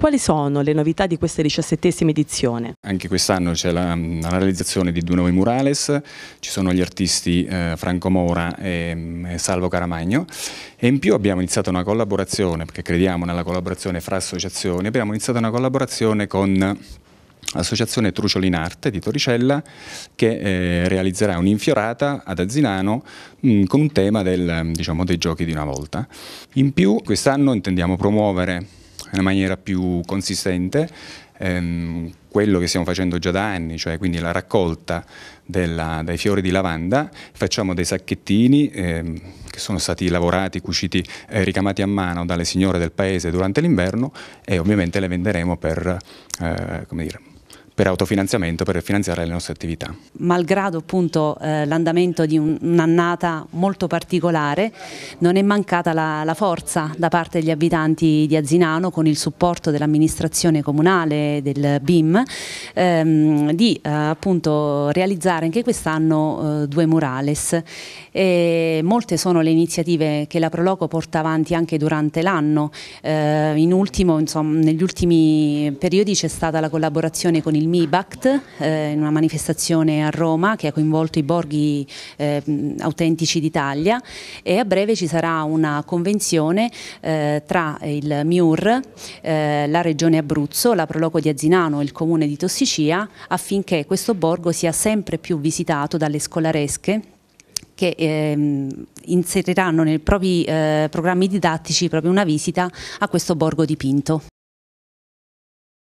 Quali sono le novità di questa diciassettesima edizione? Anche quest'anno c'è la, mm, la, realizzazione di due nuovi murales, ci sono gli artisti eh, Franco Mora e, mm, e Salvo Caramagno e in più abbiamo iniziato una collaborazione, perché crediamo nella collaborazione fra associazioni, abbiamo iniziato una collaborazione con l'associazione Trucioli in Arte di Torricella che eh, realizzerà un'infiorata ad Azzinano mh, mm, con un tema del, diciamo, dei giochi di una volta. In più quest'anno intendiamo promuovere nella maniera più consistente ehm, quello che stiamo facendo già da anni, cioè quindi la raccolta della, dai fiori di lavanda, facciamo dei sacchettini ehm, che sono stati lavorati, cuciti, eh, ricamati a mano dalle signore del paese durante l'inverno e ovviamente le venderemo per, eh, come dire, per autofinanziamento, per finanziare le nostre attività. Malgrado appunto eh, l'andamento di un'annata molto particolare, non è mancata la, la, forza da parte degli abitanti di Azzinano con il supporto dell'amministrazione comunale del BIM ehm, di eh, appunto realizzare anche quest'anno eh, due murales. E molte sono le iniziative che la Proloco porta avanti anche durante l'anno. Eh, in ultimo, insomma, negli ultimi periodi c'è stata la collaborazione con il MIBACT eh, in una manifestazione a Roma che ha coinvolto i borghi eh, autentici d'Italia e a breve ci sarà una convenzione eh, tra il MIUR, eh, la regione Abruzzo, la Proloco di Azinano e il comune di Tossicia affinché questo borgo sia sempre più visitato dalle scolaresche che ehm, inseriranno nei propri eh, programmi didattici proprio una visita a questo borgo dipinto.